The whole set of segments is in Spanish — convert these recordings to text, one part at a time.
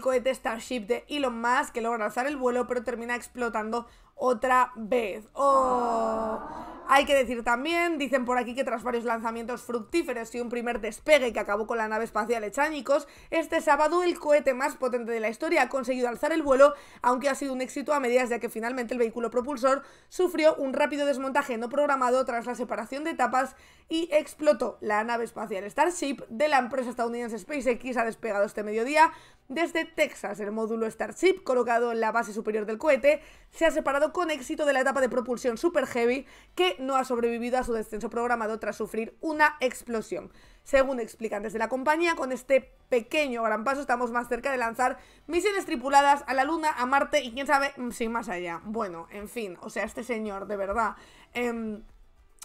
cohete Starship de Elon Musk que logra lanzar el vuelo pero termina explotando otra vez. Oh. Hay que decir también, dicen por aquí que tras varios lanzamientos fructíferos y un primer despegue que acabó con la nave espacial Echañicos, este sábado el cohete más potente de la historia ha conseguido alzar el vuelo, aunque ha sido un éxito a medias ya que finalmente el vehículo propulsor sufrió un rápido desmontaje no programado tras la separación de etapas y explotó. La nave espacial Starship de la empresa estadounidense SpaceX ha despegado este mediodía desde Texas. El módulo Starship, colocado en la base superior del cohete, se ha separado con éxito de la etapa de propulsión Super Heavy que no ha sobrevivido a su descenso programado tras sufrir una explosión. Según explicantes de la compañía, con este pequeño gran paso estamos más cerca de lanzar misiones tripuladas a la Luna, a Marte y quién sabe mm, si más allá. Bueno, en fin, o sea, este señor, de verdad, em,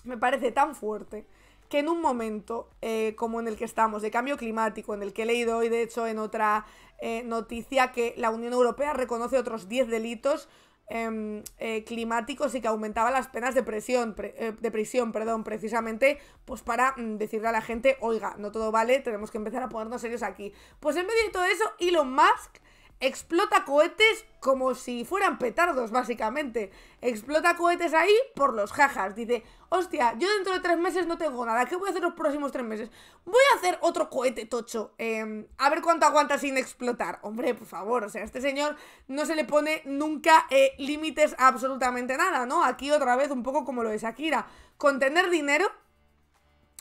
me parece tan fuerte que en un momento eh, como en el que estamos, de cambio climático, en el que he leído hoy, de hecho, en otra eh, noticia que la Unión Europea reconoce otros 10 delitos Em, eh, climáticos y que aumentaba las penas de, presión, eh, de prisión, perdón, precisamente pues para mm, decirle a la gente, oiga, no todo vale, tenemos que empezar a ponernos serios aquí. Pues en medio de todo eso, Elon Musk explota cohetes como si fueran petardos, básicamente. Explota cohetes ahí por los jajas. Dice, hostia, yo dentro de tres meses no tengo nada. ¿Qué voy a hacer los próximos tres meses? Voy a hacer otro cohete tocho. Em, a ver cuánto aguanta sin explotar. Hombre, por favor, o sea, este señor no se le pone nunca eh, límites a absolutamente nada, ¿no? Aquí otra vez un poco como lo de Shakira. Con tener dinero,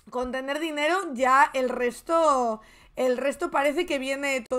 con tener dinero ya el resto, el resto parece que viene todo.